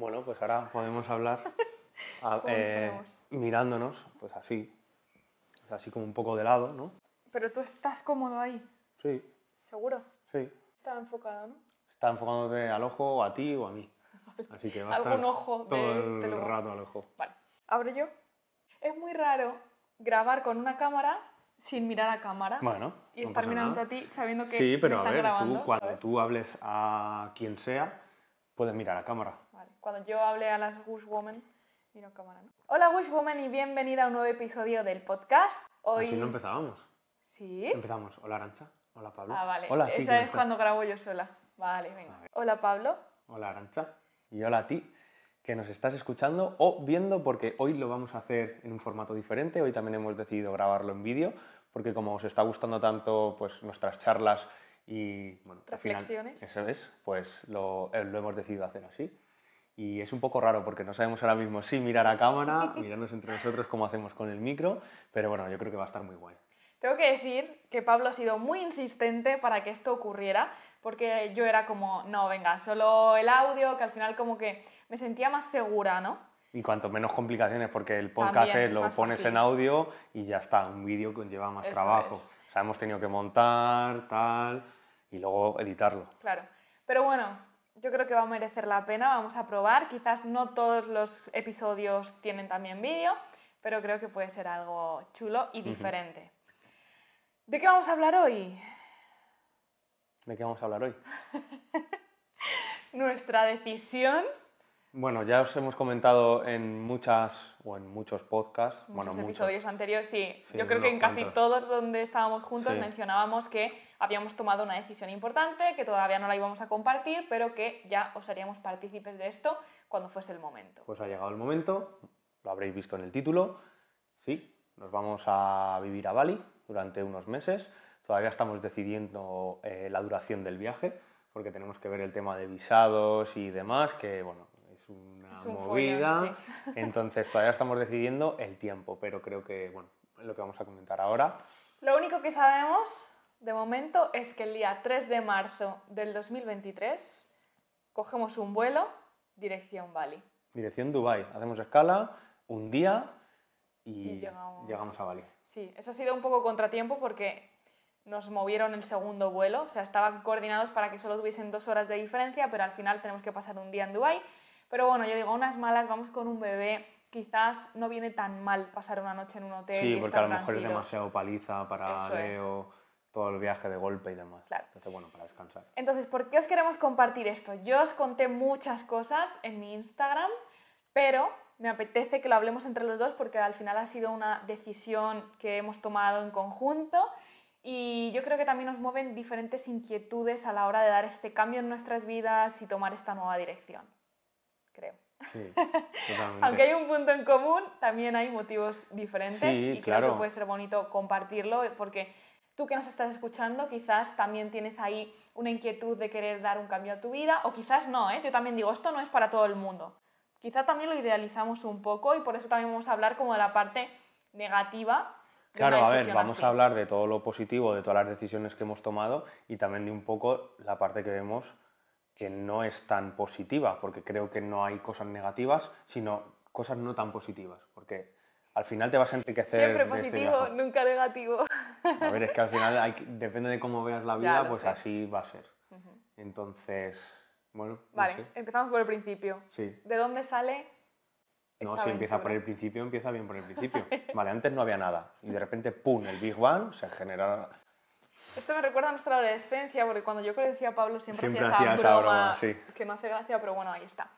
Bueno, pues ahora podemos hablar eh, mirándonos, pues así, así como un poco de lado, ¿no? Pero tú estás cómodo ahí. Sí. ¿Seguro? Sí. Está enfocado, ¿no? Está enfocándote al ojo, a ti o a mí. Así que va a estar ojo todo de este el rato al ojo. Vale. ¿Abro yo? Es muy raro grabar con una cámara sin mirar a cámara bueno, y estar mirando a ti sabiendo que sí, pero a ver, tú, cuando tú hables a quien sea, puedes mirar a cámara cuando yo hablé a las Wish Woman miro cámara, ¿no? Hola Wish Woman y bienvenida a un nuevo episodio del podcast. Hoy... Así no empezábamos. Sí. Empezamos. Hola Arancha. Hola Pablo. Ah, vale. Hola, Esa es cuando grabo yo sola. Vale, venga. Hola Pablo. Hola Arancha. Y hola a ti que nos estás escuchando o viendo porque hoy lo vamos a hacer en un formato diferente. Hoy también hemos decidido grabarlo en vídeo porque como os está gustando tanto pues nuestras charlas y bueno, reflexiones. eso es, pues lo eh, hemos decidido hacer así. Y es un poco raro porque no sabemos ahora mismo si mirar a cámara, mirarnos entre nosotros como hacemos con el micro, pero bueno, yo creo que va a estar muy guay. Tengo que decir que Pablo ha sido muy insistente para que esto ocurriera, porque yo era como, no, venga, solo el audio, que al final como que me sentía más segura, ¿no? Y cuanto menos complicaciones, porque el podcast lo pones en audio y ya está, un vídeo conlleva más trabajo. O sea, hemos tenido que montar, tal, y luego editarlo. Claro. Pero bueno, yo creo que va a merecer la pena, vamos a probar. Quizás no todos los episodios tienen también vídeo, pero creo que puede ser algo chulo y diferente. ¿De qué vamos a hablar hoy? ¿De qué vamos a hablar hoy? Nuestra decisión bueno, ya os hemos comentado en muchas o en muchos podcasts, muchos bueno, episodios anteriores, sí. Yo creo que en casi todos donde estábamos juntos mencionábamos que habíamos tomado una decisión importante, que todavía no la íbamos a compartir, pero que ya os haríamos partícipes de esto cuando fuese el momento. Pues ha llegado el momento, lo habréis visto en el título. Sí, nos vamos a vivir a Bali durante unos meses. Todavía estamos decidiendo eh, la duración del viaje, porque tenemos que ver el tema de visados y demás, que bueno, una movida, entonces todavía estamos decidiendo el tiempo, pero creo que, bueno, lo que vamos a comentar ahora. Lo único que sabemos de momento es que el día 3 de marzo del 2023 cogemos un vuelo dirección Bali. Dirección Dubai, hacemos escala un día y, llegamos. llegamos a Bali. Sí, eso ha sido un poco contratiempo porque nos movieron el segundo vuelo, o sea, estaban coordinados para que solo tuviesen dos horas de diferencia, pero al final tenemos que pasar un día en Dubai pero bueno, yo digo, unas malas, vamos con un bebé, quizás no viene tan mal pasar una noche en un hotel. Sí, porque a lo mejor es demasiado paliza para Leo. todo el viaje de golpe y demás. Claro. Entonces, bueno, para descansar. Entonces, ¿por qué os queremos compartir esto? Yo os conté muchas cosas en mi Instagram, pero me apetece que lo hablemos entre los dos porque al final ha sido una decisión que hemos tomado en conjunto y yo creo que también nos mueven diferentes inquietudes a la hora de dar este cambio en nuestras vidas y tomar esta nueva dirección. Aunque hay un punto en común, también hay motivos diferentes y creo que puede ser bonito compartirlo porque tú que nos estás escuchando quizás también tienes ahí una inquietud de querer dar un cambio a tu vida o quizás no, ¿eh? yo también digo, esto no es para todo el mundo. Quizás también lo idealizamos un poco y por eso también vamos a hablar como de la parte negativa. De claro, a ver, vamos a hablar de todo lo positivo, de todas las decisiones que hemos tomado y también de un poco la parte que vemos que no es tan positiva, porque creo que no hay cosas negativas, sino cosas no tan positivas, porque al final te vas a enriquecer. Siempre este positivo, nunca negativo. A ver, es que al final depende de cómo veas la vida, pues así va a ser. Entonces, bueno. Vale, empezamos por el principio. Sí. ¿De dónde sale no, si empieza por el principio, empieza bien por el principio. vale, antes no había nada. Y de repente, ¡pum! El Big Bang se genera esto me recuerda a nuestra adolescencia, porque cuando yo conocía a Pablo siempre, hacía esa broma, que me hace gracia, pero bueno, ahí está.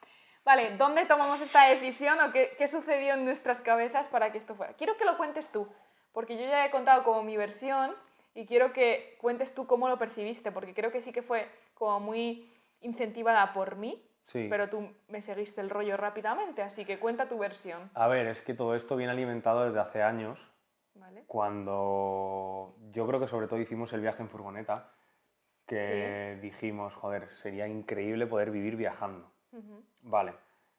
Vale, ¿dónde tomamos esta decisión o qué, qué, sucedió en nuestras cabezas para que esto fuera? Quiero que lo cuentes tú, porque yo ya he contado como mi versión y quiero que cuentes tú cómo lo percibiste, porque creo que sí que fue como muy incentivada por mí, pero tú me seguiste el rollo rápidamente, así que cuenta tu versión. A ver, es que todo esto viene alimentado desde hace años cuando yo creo que sobre todo hicimos el viaje en furgoneta, que dijimos, joder, sería increíble poder vivir viajando. Vale.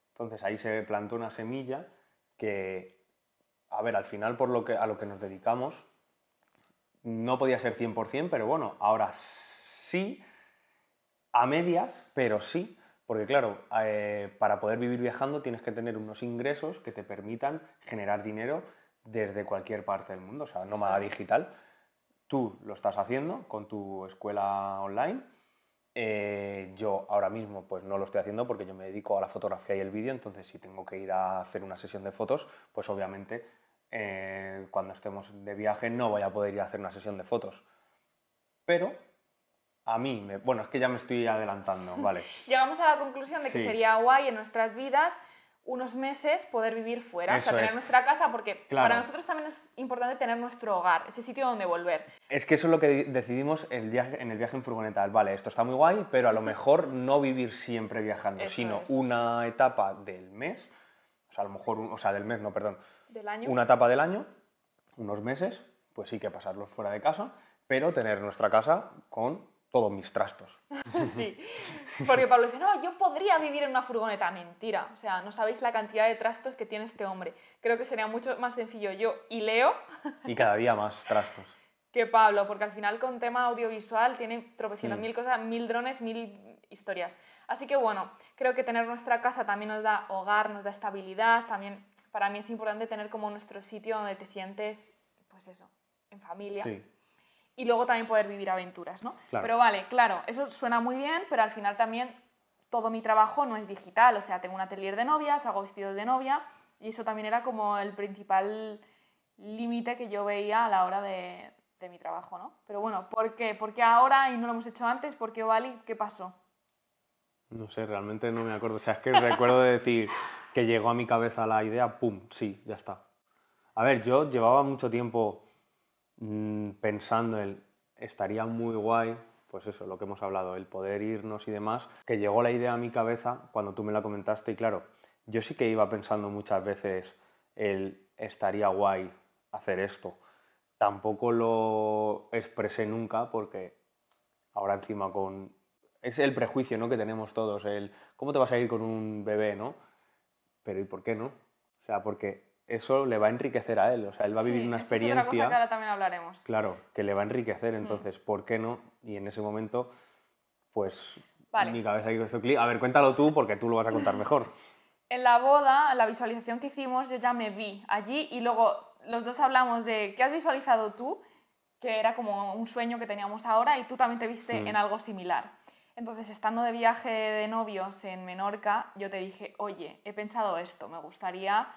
Entonces ahí se plantó una semilla que, a ver, al final por lo que, a lo que nos dedicamos, no podía ser 100%, pero bueno, ahora sí, a medias, pero sí, porque claro, eh, para poder vivir viajando tienes que tener unos ingresos que te permitan generar dinero desde cualquier parte del mundo, o sea, nómada digital. Tú lo estás haciendo con tu escuela online. Eh, yo ahora mismo pues no lo estoy haciendo porque yo me dedico a la fotografía y el vídeo, entonces si tengo que ir a hacer una sesión de fotos, pues obviamente eh, cuando estemos de viaje no voy a poder ir a hacer una sesión de fotos. Pero a mí, me, bueno, es que ya me estoy adelantando, ¿vale? Llegamos a la conclusión de que sería guay en nuestras vidas unos meses poder vivir fuera, tener nuestra casa, porque para nosotros también es importante tener nuestro hogar, ese sitio donde volver. Es que eso es lo que decidimos el viaje, en el viaje en furgoneta. Vale, esto está muy guay, pero a lo mejor no vivir siempre viajando, sino una etapa del mes, o sea, a lo mejor, o sea, del mes, no, perdón. Del año. Una etapa del año, unos meses, pues sí que pasarlos fuera de casa, pero tener nuestra casa con todos mis trastos. sí, porque Pablo dice, no, yo podría vivir en una furgoneta. Mentira, o sea, no sabéis la cantidad de trastos que tiene este hombre. Creo que sería mucho más sencillo yo y Leo. y cada día más trastos. Que Pablo, porque al final con tema audiovisual tiene tropecientos mm. mil cosas, mil drones, mil historias. Así que bueno, creo que tener nuestra casa también nos da hogar, nos da estabilidad, también para mí es importante tener como nuestro sitio donde te sientes, pues eso, en familia. Sí y luego también poder vivir aventuras, ¿no? Pero vale, claro, eso suena muy bien, pero al final también todo mi trabajo no es digital, o sea, tengo un atelier de novias, hago vestidos de novia y eso también era como el principal límite que yo veía a la hora de, mi trabajo, ¿no? Pero bueno, ¿por qué? ¿Por qué ahora y no lo hemos hecho antes? ¿Por qué Ovali? ¿Qué pasó? No sé, realmente no me acuerdo. O sea, es que recuerdo de decir que llegó a mi cabeza la idea, ¡pum! Sí, ya está. A ver, yo llevaba mucho tiempo Mm, pensando en, estaría muy guay, pues eso, lo que hemos hablado, el poder irnos y demás, que llegó la idea a mi cabeza cuando tú me la comentaste y claro, yo sí que iba pensando muchas veces el estaría guay hacer esto. Tampoco lo expresé nunca porque ahora encima con... Es el prejuicio ¿no? que tenemos todos, el cómo te vas a ir con un bebé, ¿no? Pero ¿y por qué no? O sea, porque eso le va a enriquecer a él, o sea, él va a vivir una experiencia. Es otra cosa que ahora también hablaremos. Claro, que le va a enriquecer, mm. entonces, ¿por qué no? Y en ese momento, pues mi cabeza hizo clic. A ver, cuéntalo tú porque tú lo vas a contar mejor. en la boda, la visualización que hicimos, yo ya me vi allí y luego los dos hablamos de qué has visualizado tú, que era como un sueño que teníamos ahora y tú también te viste en mm. algo similar. Entonces, estando de viaje de novios en Menorca, yo te dije, oye, he pensado esto, me gustaría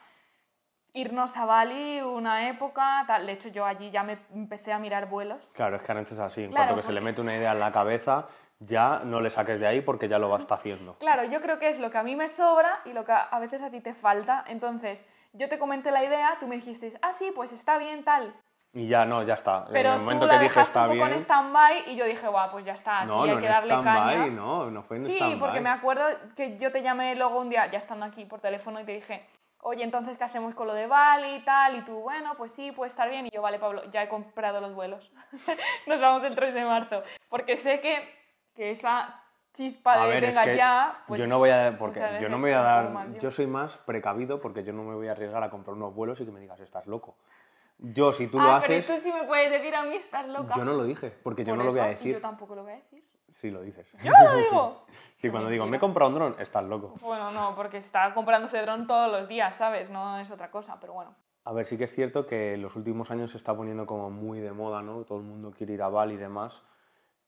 irnos a Bali una época, tal. De hecho, yo allí ya me empecé a mirar vuelos. Claro, es que antes es así. En cuanto que se le mete una idea en la cabeza, ya no le saques de ahí porque ya lo va a haciendo. Claro, yo creo que es lo que a mí me sobra y lo que a veces a ti te falta. Entonces, yo te comenté la idea, tú me dijiste, ah, sí, pues está bien, tal. Y ya no, ya está. en el momento que dije está bien. en stand-by y yo dije, guau, pues ya está, aquí hay que darle No, no fue en Sí, porque me acuerdo que yo te llamé luego un día, ya estando aquí por teléfono, y te dije, oye, entonces, ¿qué hacemos con lo de Bali y tal? Y tú, bueno, pues sí, puede estar bien. Y yo, vale, Pablo, ya he comprado los vuelos. Nos vamos el 3 de marzo. Porque sé que, que esa chispa de ver, es que pues yo no voy a porque yo no voy a dar yo. soy más precavido porque yo no me voy a arriesgar a comprar unos vuelos y que me digas estás loco yo si tú lo ah, haces pero tú sí me puedes decir a mí estás loca yo no lo dije porque yo no lo voy a decir yo tampoco lo voy a decir Sí, lo dices. Yo lo digo. sí. cuando digo, me he comprado un dron, estás loco. Bueno, no, porque está comprándose dron todos los días, ¿sabes? No es otra cosa, pero bueno. A ver, sí que es cierto que en los últimos años se está poniendo como muy de moda, ¿no? Todo el mundo quiere ir a Bali y demás,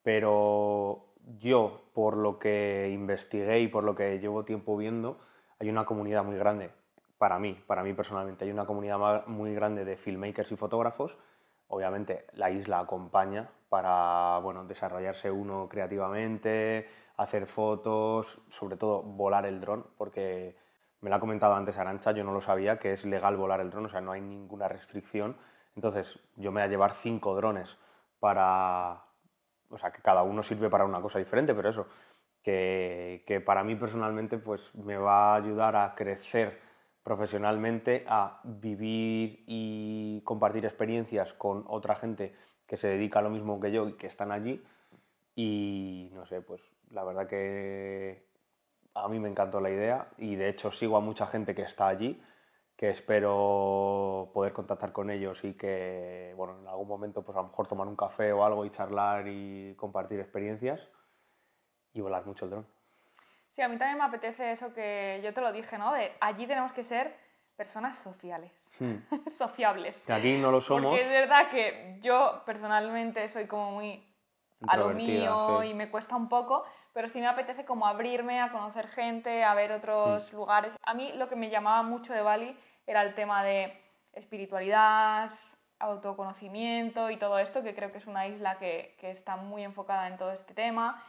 pero yo, por lo que investigué y por lo que llevo tiempo viendo, hay una comunidad muy grande, para mí, para mí personalmente, hay una comunidad muy grande de filmmakers y fotógrafos obviamente la isla acompaña para bueno, desarrollarse uno creativamente, hacer fotos, sobre todo volar el dron, porque me lo ha comentado antes Arancha, yo no lo sabía, que es legal volar el dron, o sea, no hay ninguna restricción. Entonces, yo me voy a llevar cinco drones para... O sea, que cada uno sirve para una cosa diferente, pero eso, que, que para mí personalmente pues me va a ayudar a crecer profesionalmente a vivir y compartir experiencias con otra gente que se dedica a lo mismo que yo y que están allí. Y no sé, pues la verdad que a mí me encantó la idea y de hecho sigo a mucha gente que está allí, que espero poder contactar con ellos y que, bueno, en algún momento pues a lo mejor tomar un café o algo y charlar y compartir experiencias y volar mucho el dron. Sí, a mí también me apetece eso que yo te lo dije, ¿no? De allí tenemos que ser personas sociales, hmm. sociables. Que aquí no lo somos. Porque es verdad que yo personalmente soy como muy a lo mío y me cuesta un poco, pero sí me apetece como abrirme a conocer gente, a ver otros hmm. lugares. A mí lo que me llamaba mucho de Bali era el tema de espiritualidad, autoconocimiento y todo esto, que creo que es una isla que, que está muy enfocada en todo este tema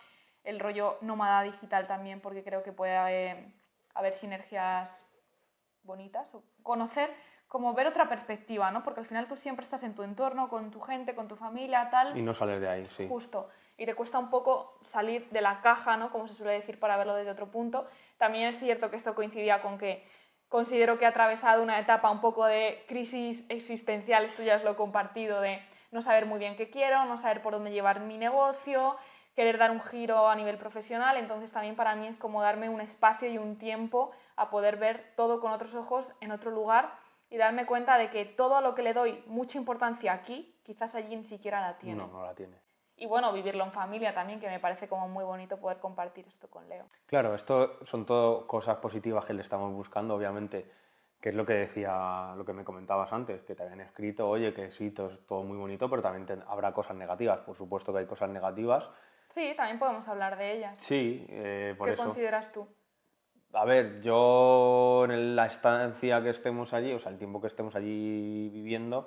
el rollo nómada digital también, porque creo que puede eh, haber sinergias bonitas. O conocer, como ver otra perspectiva, ¿no? Porque al final tú siempre estás en tu entorno, con tu gente, con tu familia, tal. Y no sales de ahí, sí. Justo. Y te cuesta un poco salir de la caja, ¿no? Como se suele decir, para verlo desde otro punto. También es cierto que esto coincidía con que considero que he atravesado una etapa un poco de crisis existencial, esto ya os lo he compartido, de no saber muy bien qué quiero, no saber por dónde llevar mi negocio, querer dar un giro a nivel profesional, entonces también para mí es como darme un espacio y un tiempo a poder ver todo con otros ojos en otro lugar y darme cuenta de que todo a lo que le doy mucha importancia aquí, quizás allí ni siquiera la tiene. No, no la tiene. Y bueno, vivirlo en familia también, que me parece como muy bonito poder compartir esto con Leo. Claro, esto son todo cosas positivas que le estamos buscando, obviamente, que es lo que decía, lo que me comentabas antes, que te habían escrito, oye, que sí, todo es todo muy bonito, pero también habrá cosas negativas. Por supuesto que hay cosas negativas Sí, también podemos hablar de ellas. Sí, eh, por ¿Qué consideras tú? A ver, yo en la estancia que estemos allí, o sea, el tiempo que estemos allí viviendo,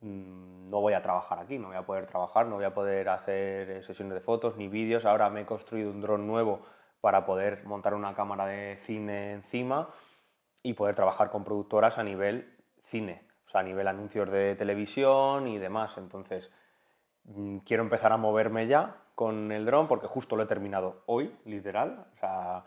mm, no voy a trabajar aquí, no voy a poder trabajar, no voy a poder hacer eh, sesiones de fotos ni vídeos. Ahora me he construido un dron nuevo para poder montar una cámara de cine encima y poder trabajar con productoras a nivel cine, o sea, a nivel anuncios de televisión y demás. Entonces, mm, quiero empezar a moverme ya con el dron porque justo lo he terminado hoy, literal. O sea,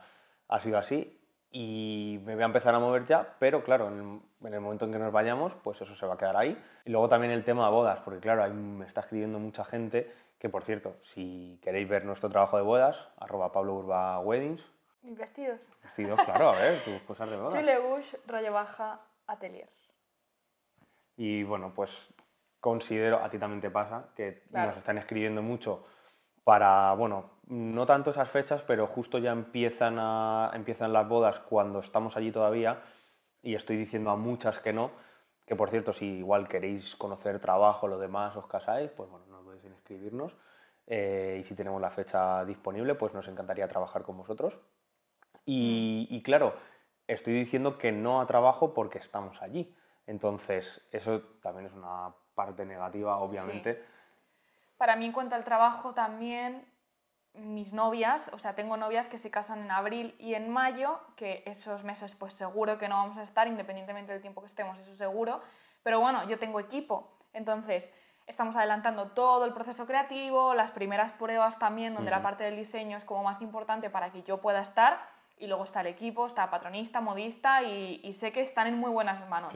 ha sido así y me voy a empezar a mover ya, pero claro, en el, momento en que nos vayamos, pues eso se va a quedar ahí. Y luego también el tema de bodas, porque claro, ahí me está escribiendo mucha gente, que por cierto, si queréis ver nuestro trabajo de bodas, arroba Pablo Urba Weddings. ¿Y vestidos. Vestidos, claro, a ver, tus cosas de bodas. Chile Bush, baja, atelier. Y bueno, pues considero, a ti también te pasa, que nos están escribiendo mucho para, bueno, no tanto esas fechas, pero justo ya empiezan, a, empiezan las bodas cuando estamos allí todavía y estoy diciendo a muchas que no, que por cierto, si igual queréis conocer trabajo, lo demás, os casáis, pues bueno, no podéis inscribirnos eh, y si tenemos la fecha disponible, pues nos encantaría trabajar con vosotros. Y, claro, estoy diciendo que no a trabajo porque estamos allí. Entonces, eso también es una parte negativa, obviamente. Para mí en cuanto al trabajo también, mis novias, o sea, tengo novias que se casan en abril y en mayo, que esos meses pues seguro que no vamos a estar, independientemente del tiempo que estemos, eso seguro. Pero bueno, yo tengo equipo, entonces estamos adelantando todo el proceso creativo, las primeras pruebas también, donde la parte del diseño es como más importante para que yo pueda estar. Y luego está el equipo, está patronista, modista y, sé que están en muy buenas manos.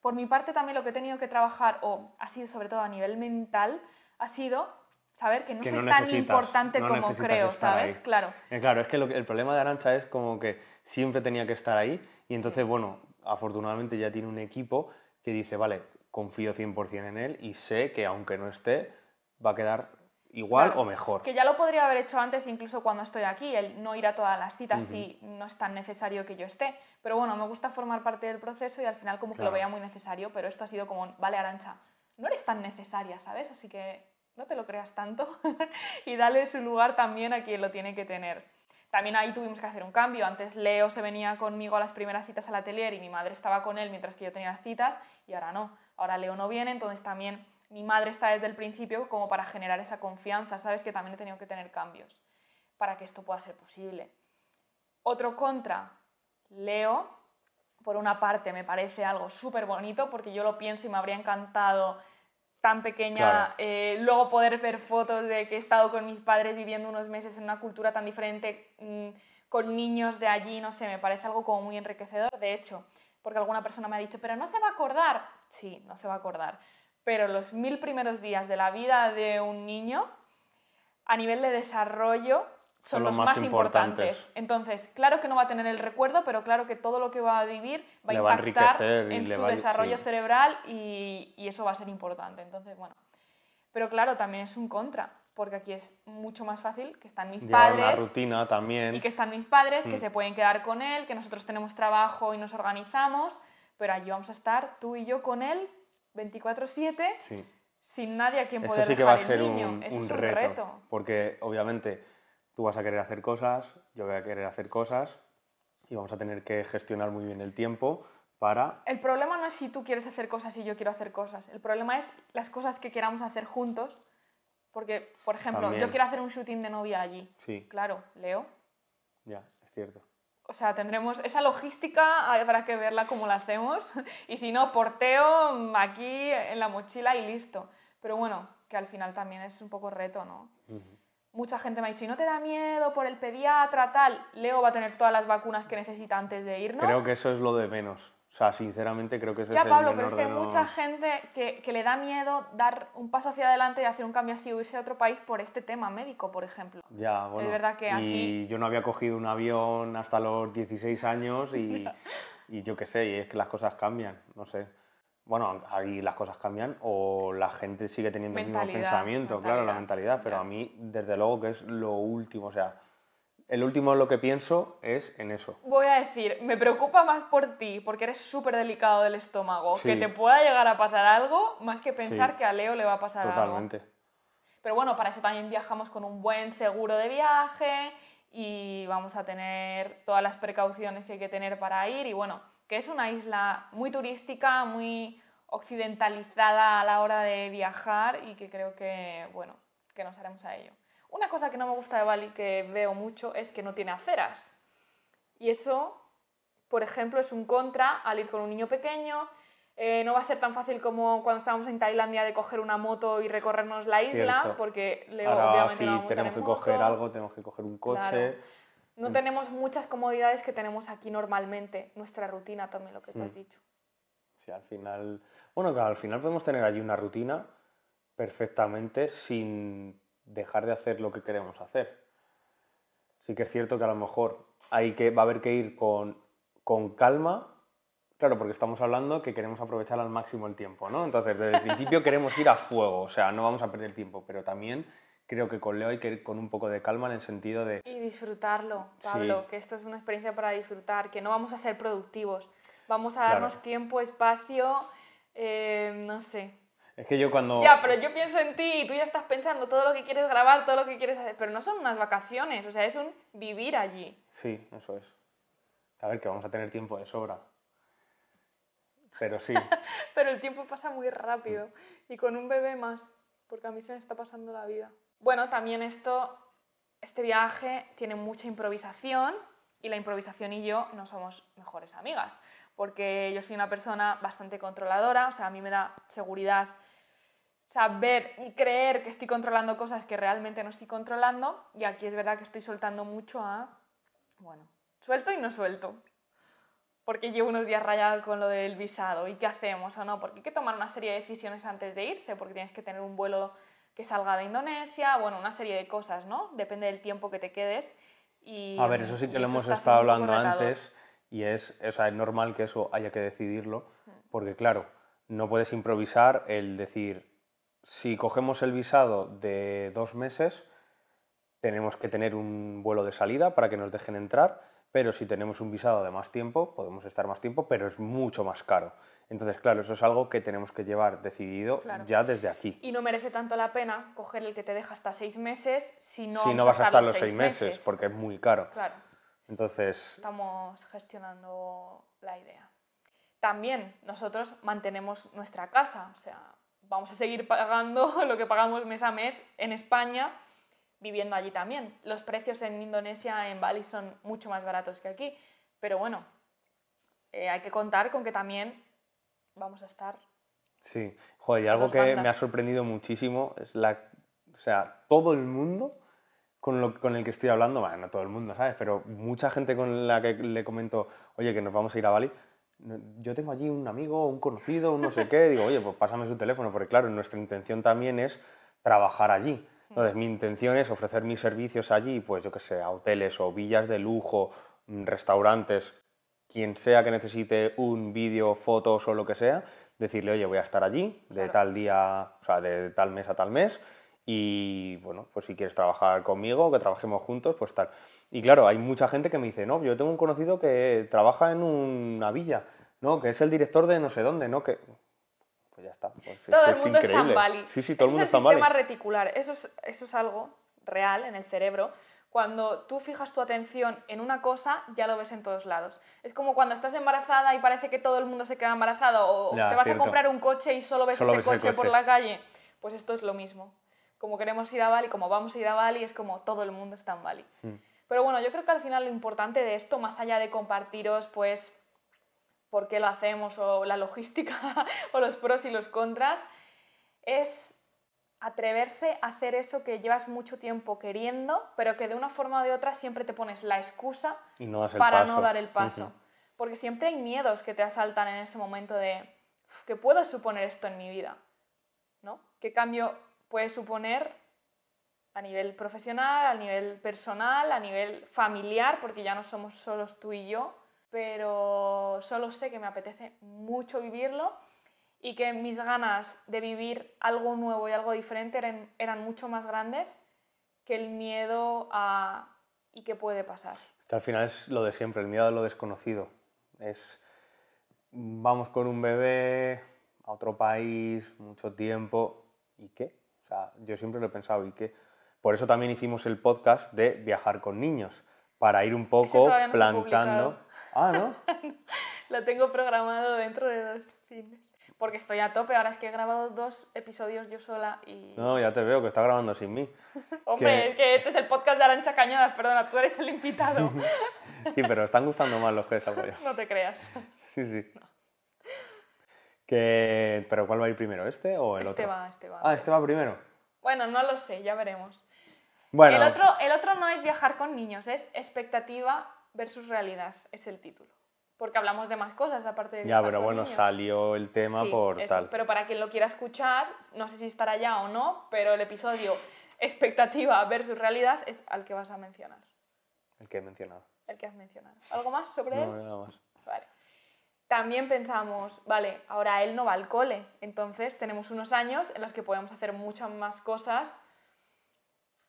Por mi parte también lo que he tenido que trabajar, o así ha sido sobre todo a nivel mental, ha sido saber que no soy tan importante como creo, ¿sabes? Claro. Eh, claro, es que el problema de Arancha es como que siempre tenía que estar ahí y entonces, bueno, afortunadamente ya tiene un equipo que dice, vale, confío 100% en él y sé que aunque no esté, va a quedar igual o mejor. Que ya lo podría haber hecho antes, incluso cuando estoy aquí, el no ir a todas las citas si no es tan necesario que yo esté. Pero bueno, me gusta formar parte del proceso y al final como que lo veía muy necesario, pero esto ha sido como, vale, Arancha, no eres tan necesaria, ¿sabes? Así que no te lo creas tanto y dale su lugar también a quien lo tiene que tener. También ahí tuvimos que hacer un cambio. Antes Leo se venía conmigo a las primeras citas al atelier y mi madre estaba con él mientras que yo tenía citas y ahora no. Ahora Leo no viene, entonces también mi madre está desde el principio como para generar esa confianza, ¿sabes? Que también he tenido que tener cambios para que esto pueda ser posible. Otro contra, Leo, por una parte me parece algo súper bonito porque yo lo pienso y me habría encantado tan pequeña, eh, luego poder ver fotos de que he estado con mis padres viviendo unos meses en una cultura tan diferente, mm, con niños de allí, no sé, me parece algo como muy enriquecedor. De hecho, porque alguna persona me ha dicho, pero no se va a acordar. Sí, no se va a acordar. Pero los mil primeros días de la vida de un niño, a nivel de desarrollo, son, los, más, importantes. Entonces, claro que no va a tener el recuerdo, pero claro que todo lo que va a vivir va a impactar en su desarrollo cerebral y, y eso va a ser importante. Entonces, bueno. Pero claro, también es un contra, porque aquí es mucho más fácil que están mis padres. Una rutina también. Y que están mis padres, que mm. se pueden quedar con él, que nosotros tenemos trabajo y nos organizamos, pero allí vamos a estar tú y yo con él 24-7, sin nadie a quien Eso sí que va a ser un, reto. Porque obviamente Tú vas a querer hacer cosas, yo voy a querer hacer cosas y vamos a tener que gestionar muy bien el tiempo para... El problema no es si tú quieres hacer cosas y yo quiero hacer cosas. El problema es las cosas que queramos hacer juntos. Porque, por ejemplo, yo quiero hacer un shooting de novia allí. Sí. Claro, Leo. Ya, es cierto. O sea, tendremos esa logística, habrá eh, que verla cómo la hacemos. Y si no, porteo aquí en la mochila y listo. Pero bueno, que al final también es un poco reto, ¿no? Uh Mucha gente me ha dicho, ¿y no te da miedo por el pediatra, tal? Leo va a tener todas las vacunas que necesita antes de irnos. Creo que eso es lo de menos. O sea, sinceramente creo que ese ya, es el Pablo, pero es que hay mucha gente que, le da miedo dar un paso hacia adelante y hacer un cambio así o irse a otro país por este tema médico, por ejemplo. Ya, bueno. que y yo no había cogido un avión hasta los 16 años y, y yo qué sé, y es que las cosas cambian, no sé bueno, ahí las cosas cambian o la gente sigue teniendo el mismo pensamiento, claro, la mentalidad, pero a mí desde luego que es lo último, o sea, el último lo que pienso es en eso. Voy a decir, me preocupa más por ti, porque eres súper delicado del estómago, que te pueda llegar a pasar algo, más que pensar que a Leo le va a pasar algo. Totalmente. Pero bueno, para eso también viajamos con un buen seguro de viaje y vamos a tener todas las precauciones que hay que tener para ir y bueno, que es una isla muy turística, muy occidentalizada a la hora de viajar y que creo que, bueno, que nos haremos a ello. Una cosa que no me gusta de Bali, que veo mucho, es que no tiene aceras. Y eso, por ejemplo, es un contra al ir con un niño pequeño. Eh, no va a ser tan fácil como cuando estábamos en Tailandia de coger una moto y recorrernos la isla, porque luego, Ahora, obviamente, si tenemos que coger algo, tenemos que coger un coche. No mm. tenemos muchas comodidades que tenemos aquí normalmente, nuestra rutina también, lo que tú has mm. dicho. Sí, al final, bueno, al final podemos tener allí una rutina perfectamente sin dejar de hacer lo que queremos hacer. Sí que es cierto que a lo mejor hay que, va a haber que ir con, con calma, Claro, porque estamos hablando que queremos aprovechar al máximo el tiempo, ¿no? Entonces, desde el principio queremos ir a fuego, o sea, no vamos a perder tiempo, pero también creo que con Leo hay que ir con un poco de calma en el sentido de... Y disfrutarlo, Pablo, que esto es una experiencia para disfrutar, que no vamos a ser productivos, vamos a darnos tiempo, espacio, eh, no sé. Es que yo cuando... Ya, pero yo pienso en ti y tú ya estás pensando todo lo que quieres grabar, todo lo que quieres hacer, pero no son unas vacaciones, o sea, es un vivir allí. Sí, eso es. A ver, que vamos a tener tiempo de sobra. Pero sí. pero el tiempo pasa muy rápido y con un bebé más, porque a mí se me está pasando la vida. Bueno, también esto, este viaje tiene mucha improvisación y la improvisación y yo no somos mejores amigas, porque yo soy una persona bastante controladora, o sea, a mí me da seguridad saber y creer que estoy controlando cosas que realmente no estoy controlando y aquí es verdad que estoy soltando mucho a, bueno, suelto y no suelto, porque llevo unos días rayado con lo del visado y qué hacemos o no, porque hay que tomar una serie de decisiones antes de irse, porque tienes que tener un vuelo que salga de Indonesia, bueno, una serie de cosas, ¿no? Depende del tiempo que te quedes. Y, a ver, eso sí que lo hemos estado hablando antes y es, es normal que eso haya que decidirlo, mm. porque claro, no puedes improvisar el decir, si cogemos el visado de dos meses, tenemos que tener un vuelo de salida para que nos dejen entrar pero si tenemos un visado de más tiempo, podemos estar más tiempo, pero es mucho más caro. Entonces, claro, eso es algo que tenemos que llevar decidido ya desde aquí. Y no merece tanto la pena coger el que te deja hasta seis meses si no, vas a estar los seis meses, porque es muy caro. Claro. Entonces... Estamos gestionando la idea. También nosotros mantenemos nuestra casa, o sea, vamos a seguir pagando lo que pagamos mes a mes en España viviendo allí también. Los precios en Indonesia, en Bali, son mucho más baratos que aquí, pero bueno, eh, hay que contar con que también vamos a estar. Sí, joder, y algo que me ha sorprendido muchísimo es la. O sea, todo el mundo con, lo, con el que estoy hablando, bueno, no todo el mundo, ¿sabes? Pero mucha gente con la que le comento, oye, que nos vamos a ir a Bali, yo tengo allí un amigo, un conocido, un no sé qué, digo, oye, pues pásame su teléfono, porque claro, nuestra intención también es trabajar allí. Entonces, mi intención es ofrecer mis servicios allí, pues yo qué sé, a hoteles o villas de lujo, mm, restaurantes, quien sea que necesite un vídeo, fotos o lo que sea, decirle, oye, voy a estar allí de tal día, o sea, de tal mes a tal mes, y bueno, pues si quieres trabajar conmigo, que trabajemos juntos, pues tal. Y claro, hay mucha gente que me dice, no, yo tengo un conocido que trabaja en una villa, ¿no? Que es el director de no sé dónde, ¿no? Que, pues está. Pues todo el mundo increíble. en Bali. Sí, sí, todo el mundo es Bali. Es el sistema reticular. Eso es, eso es algo real en el cerebro. Cuando tú fijas tu atención en una cosa, ya lo ves en todos lados. Es como cuando estás embarazada y parece que todo el mundo se queda embarazado o te vas a comprar un coche y solo ves ese coche, por la calle. Pues esto es lo mismo. Como queremos ir a Bali, como vamos a ir a Bali, es como todo el mundo está en Bali. Mm. Pero bueno, yo creo que al final lo importante de esto, más allá de compartiros pues por qué lo hacemos o la logística o los pros y los contras, es atreverse a hacer eso que llevas mucho tiempo queriendo, pero que de una forma o de otra siempre te pones la excusa para no dar el paso. Porque siempre hay miedos que te asaltan en ese momento de que puedo suponer esto en mi vida, ¿no? ¿Qué cambio puede suponer a nivel profesional, a nivel personal, a nivel familiar, porque ya no somos solos tú y yo? pero solo sé que me apetece mucho vivirlo y que mis ganas de vivir algo nuevo y algo diferente eran, eran mucho más grandes que el miedo a y qué puede pasar. Que al final es lo de siempre, el miedo a lo desconocido. Es vamos con un bebé a otro país, mucho tiempo, ¿y qué? yo siempre lo he pensado, ¿y qué? Por eso también hicimos el podcast de viajar con niños, para ir un poco plantando Ah, ¿no? Lo tengo programado dentro de dos fines. Porque estoy a tope, ahora es que he grabado dos episodios yo sola y... No, ya te veo, que está grabando sin mí. Hombre, es que este es el podcast de Arancha Cañadas, perdona, tú eres el invitado. sí, pero están gustando más los que desarrollo. no te creas. Sí, sí. ¿Pero cuál va a ir primero, este o el este otro? Este va, este va. Ah, este va primero. Bueno, no lo sé, ya veremos. Bueno. El otro, el otro no es viajar con niños, es expectativa versus realidad es el título. Porque hablamos de más cosas aparte de... Ya, pero bueno, salió el tema por tal. Pero para quien lo quiera escuchar, no sé si estará ya o no, pero el episodio expectativa versus realidad es al que vas a mencionar. El que he mencionado. El que has mencionado. ¿Algo más sobre no, Nada más. Vale. También pensamos, vale, ahora él no va al cole, entonces tenemos unos años en los que podemos hacer muchas más cosas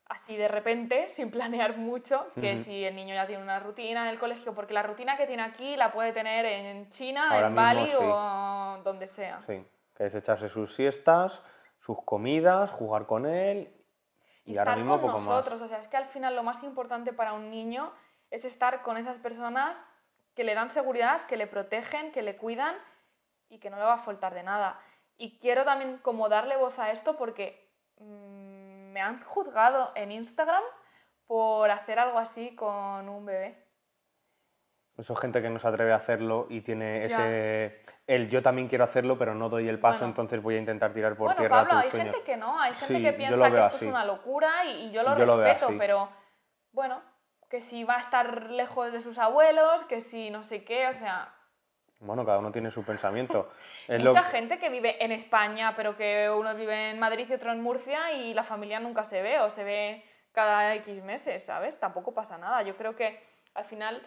así de repente, sin planear mucho, que si el niño ya tiene una rutina en el colegio, porque la rutina que tiene aquí la puede tener en China, en Bali o donde sea. Sí, que es echarse sus siestas, sus comidas, jugar con él y, estar mismo con poco nosotros. O sea, es que al final lo más importante para un niño es estar con esas personas que le dan seguridad, que le protegen, que le cuidan y que no le va a faltar de nada. Y quiero también como darle voz a esto porque mm, me han juzgado en Instagram por hacer algo así con un bebé. Eso es gente que no se atreve a hacerlo y tiene ese. El yo también quiero hacerlo, pero no doy el paso, entonces voy a intentar tirar por bueno, tierra Pablo, hay gente que no, hay gente que piensa que esto es una locura y, yo lo respeto, pero bueno, que si va a estar lejos de sus abuelos, que si no sé qué, o sea, bueno, cada uno tiene su pensamiento. Mucha gente que vive en España, pero que uno vive en Madrid y otro en Murcia y la familia nunca se ve o se ve cada X meses, ¿sabes? Tampoco pasa nada. Yo creo que al final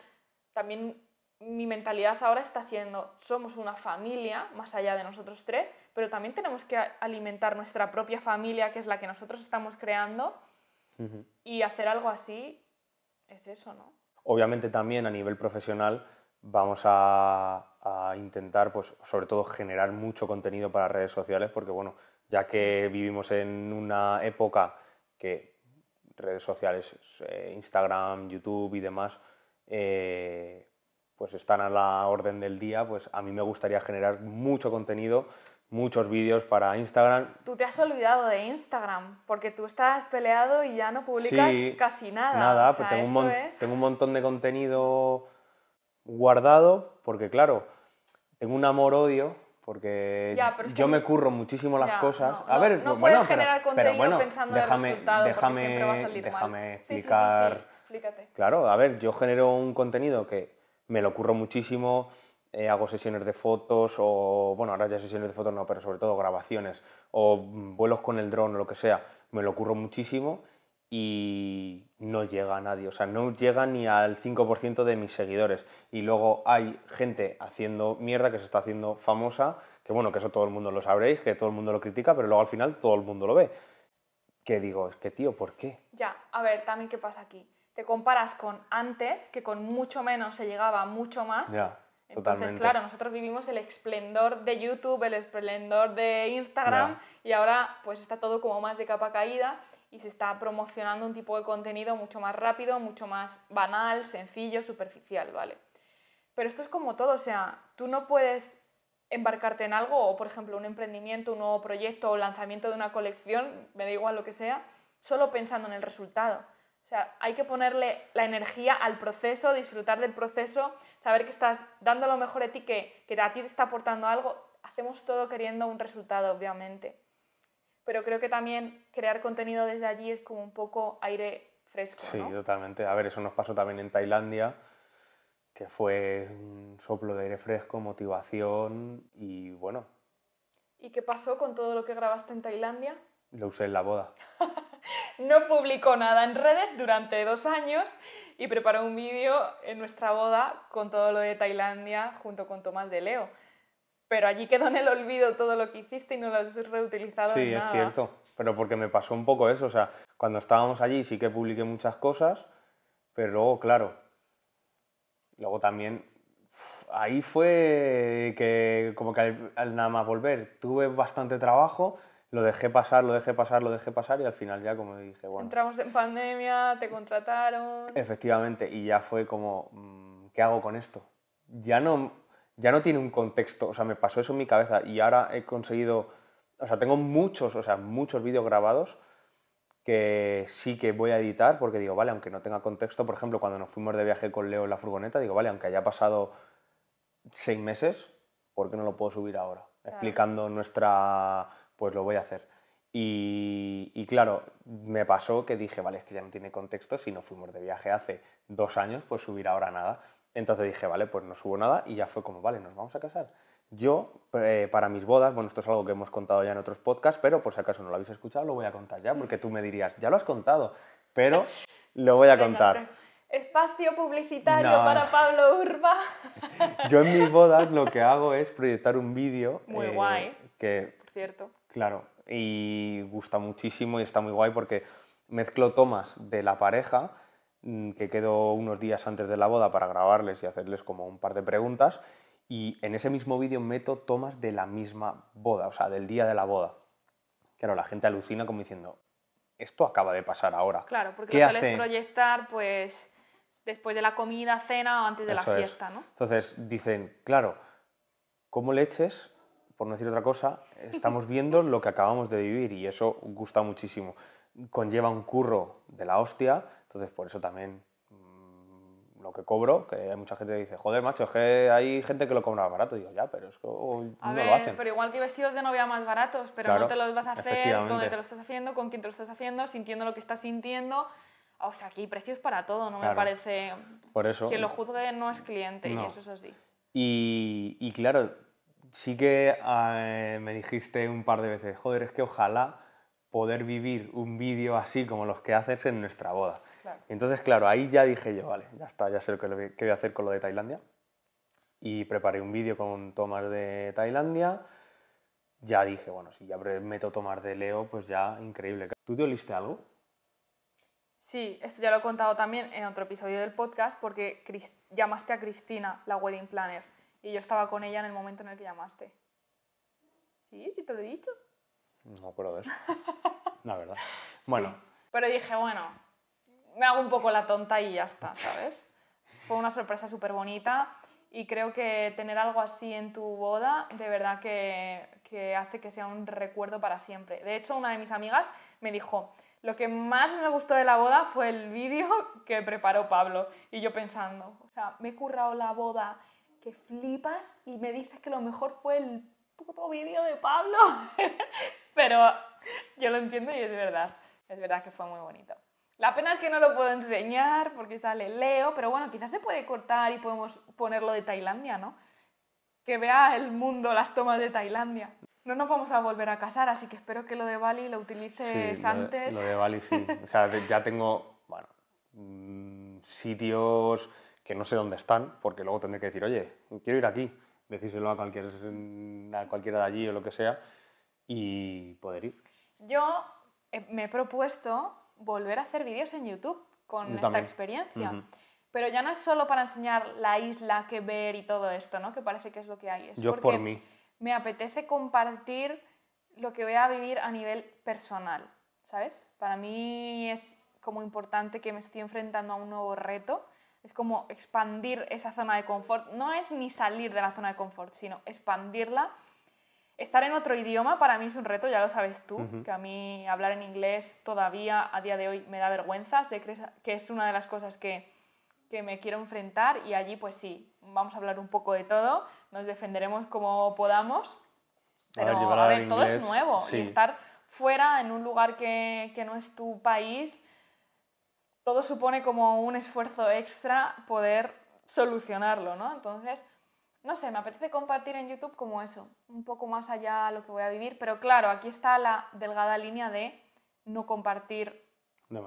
también mi mentalidad ahora está siendo, somos una familia, más allá de nosotros tres, pero también tenemos que alimentar nuestra propia familia, que es la que nosotros estamos creando, y hacer algo así es eso, ¿no? Obviamente también a nivel profesional vamos a, intentar, pues, sobre todo, generar mucho contenido para redes sociales, porque, bueno, ya que vivimos en una época que redes sociales, eh, Instagram, YouTube y demás, eh, pues están a la orden del día, pues a mí me gustaría generar mucho contenido, muchos vídeos para Instagram. Tú te has olvidado de Instagram, porque tú estás peleado y ya no publicas casi nada. Nada, pero pues, tengo, un tengo un montón de contenido guardado porque, claro, tengo un amor-odio porque yo me curro muchísimo las cosas. a ver, bueno, pero, generar bueno, pensando déjame, en déjame, déjame explicar. Explícate. Claro, a ver, yo genero un contenido que me lo curro muchísimo, eh, hago sesiones de fotos o, bueno, ahora ya sesiones de fotos no, pero sobre todo grabaciones o vuelos con el dron o lo que sea, me lo curro muchísimo y no llega a nadie, o sea, no llega ni al 5% de mis seguidores. Y luego hay gente haciendo mierda que se está haciendo famosa, que bueno, que eso todo el mundo lo sabréis, que todo el mundo lo critica, pero luego al final todo el mundo lo ve. ¿Qué digo, es que tío, ¿por qué? Ya, a ver, también qué pasa aquí. Te comparas con antes, que con mucho menos se llegaba mucho más. Ya. Entonces, claro, nosotros vivimos el esplendor de YouTube, el esplendor de Instagram y ahora pues está todo como más de capa caída y se está promocionando un tipo de contenido mucho más rápido, mucho más banal, sencillo, superficial, ¿vale? Pero esto es como todo, o sea, tú no puedes embarcarte en algo o, por ejemplo, un emprendimiento, un nuevo proyecto o lanzamiento de una colección, me da igual lo que sea, solo pensando en el resultado. O sea, hay que ponerle la energía al proceso, disfrutar del proceso, saber que estás dando lo mejor de ti, que, que a ti te está aportando algo. Hacemos todo queriendo un resultado, obviamente pero creo que también crear contenido desde allí es como un poco aire fresco. Sí, totalmente. A ver, eso nos pasó también en Tailandia, que fue un soplo de aire fresco, motivación y bueno. ¿Y qué pasó con todo lo que grabaste en Tailandia? Lo usé en la boda. no publicó nada en redes durante dos años y preparó un vídeo en nuestra boda con todo lo de Tailandia junto con Tomás de Leo pero allí quedó en el olvido todo lo que hiciste y no lo has reutilizado. Sí, es cierto, pero porque me pasó un poco eso, o sea, cuando estábamos allí sí que publiqué muchas cosas, pero luego, claro, luego también ahí fue que como que al, al, nada más volver tuve bastante trabajo, lo dejé pasar, lo dejé pasar, lo dejé pasar y al final ya como dije, bueno... Entramos en pandemia, te contrataron... Efectivamente, y ya fue como, mm, ¿qué hago con esto? Ya no, ya no tiene un contexto, o sea, me pasó eso en mi cabeza y ahora he conseguido, o sea, tengo muchos, o sea, muchos vídeos grabados que sí que voy a editar porque digo, vale, aunque no tenga contexto, por ejemplo, cuando nos fuimos de viaje con Leo en la furgoneta, digo, vale, aunque haya pasado seis meses, ¿por qué no lo puedo subir ahora? Explicando nuestra, pues lo voy a hacer. Y, y, claro, me pasó que dije, vale, es que ya no tiene contexto, si no fuimos de viaje hace dos años, pues subir ahora nada. Entonces dije, vale, pues no subo nada y ya fue como, vale, nos vamos a casar. Yo, eh, para mis bodas, bueno, esto es algo que hemos contado ya en otros podcasts, pero por si acaso no lo habéis escuchado, lo voy a contar ya, porque tú me dirías, ya lo has contado, pero lo voy a contar. Espacio publicitario para Pablo Urba. Yo en mis bodas lo que hago es proyectar un vídeo. Muy eh, guay. Que, por cierto. Claro, y gusta muchísimo y está muy guay porque mezclo tomas de la pareja Mm, que quedo unos días antes de la boda para grabarles y hacerles como un par de preguntas y en ese mismo vídeo meto tomas de la misma boda, o sea, del día de la boda. Claro, la gente alucina como diciendo, esto acaba de pasar ahora. Claro, porque lo proyectar pues después de la comida, cena o antes de la fiesta, Entonces dicen, claro, ¿cómo leches por no decir otra cosa, estamos viendo lo que acabamos de vivir y eso gusta muchísimo. Conlleva un curro de la hostia, entonces, por eso también mm, lo que cobro, que hay mucha gente que dice, joder, macho, es que hay gente que lo cobra barato. Y digo, ya, pero es que hoy no lo hacen. Pero igual que vestidos de novia más baratos, pero no te los vas a hacer donde te lo estás haciendo, con quién te lo estás haciendo, sintiendo lo que estás sintiendo. O sea, aquí precios para todo, no me parece. Por eso. Quien lo mm, juzgue no es cliente, y eso es así. Y, claro, sí que eh, me dijiste un par de veces, joder, es que ojalá poder vivir un vídeo así como los que haces en nuestra boda. Entonces, claro, ahí ya dije yo, vale, ya está, ya sé lo que, voy a hacer con lo de Tailandia. Y preparé un vídeo con tomas de Tailandia. Ya dije, bueno, si ya meto tomas de Leo, pues ya increíble. ¿Tú te oliste algo? Sí, esto ya lo he contado también en otro episodio del podcast porque llamaste a Cristina, la wedding planner, y yo estaba con ella en el momento en el que llamaste. Sí, sí te lo he dicho. No me acuerdo La verdad. Bueno. Pero dije, bueno, me hago un poco la tonta y ya está, ¿sabes? Fue una sorpresa súper bonita y creo que tener algo así en tu boda de verdad que, hace que sea un recuerdo para siempre. De hecho, una de mis amigas me dijo, lo que más me gustó de la boda fue el vídeo que preparó Pablo. Y yo pensando, o sea, me he currado la boda que flipas y me dices que lo mejor fue el puto vídeo de Pablo. Pero yo lo entiendo y es verdad. Es verdad que fue muy bonito. La pena es que no lo puedo enseñar porque sale Leo, pero bueno, quizás se puede cortar y podemos ponerlo de Tailandia, ¿no? Que vea el mundo las tomas de Tailandia. No nos vamos a volver a casar, así que espero que lo de Bali lo utilices antes. Lo de, Bali sí. O sea, ya tengo, bueno, mm, sitios que no sé dónde están, porque luego tendré que decir, oye, quiero ir aquí, decírselo a, a cualquiera de allí o lo que sea, y poder ir. Yo eh, me he propuesto volver a hacer vídeos en YouTube con esta experiencia. Pero ya no es solo para enseñar la isla, que ver y todo esto, ¿no? Que parece que es lo que hay. Es Yo por mí. Me apetece compartir lo que voy a vivir a nivel personal, ¿sabes? Para mí es como importante que me estoy enfrentando a un nuevo reto. Es como expandir esa zona de confort. No es ni salir de la zona de confort, sino expandirla Estar en otro idioma para mí es un reto, ya lo sabes tú, que a mí hablar en inglés todavía a día de hoy me da vergüenza, sé que es una de las cosas que, que me quiero enfrentar y allí pues sí, vamos a hablar un poco de todo, nos defenderemos como podamos, pero a ver, todo es nuevo y estar fuera en un lugar que, que no es tu país, todo supone como un esfuerzo extra poder solucionarlo, ¿no? Entonces, no sé, me apetece compartir en YouTube como eso, un poco más allá lo que voy a vivir, pero claro, aquí está la delgada línea de no compartir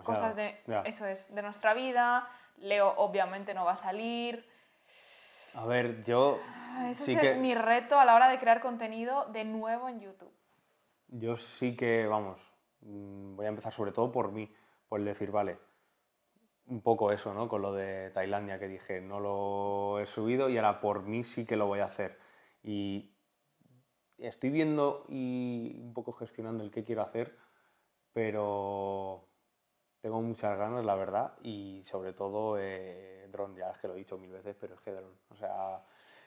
cosas de, eso es, de nuestra vida, Leo obviamente no va a salir. A ver, yo... Ah, sí es que... mi reto a la hora de crear contenido de nuevo en YouTube. Yo sí que, vamos, mm, voy a empezar sobre todo por mí, por decir, vale, un poco eso, ¿no? Con lo de Tailandia que dije, no lo he subido y ahora por mí sí que lo voy a hacer. Y estoy viendo y un poco gestionando el qué quiero hacer, pero tengo muchas ganas, la verdad, y sobre todo eh, Drone. dron, ya es que lo he dicho mil veces, pero es que dron, o sea,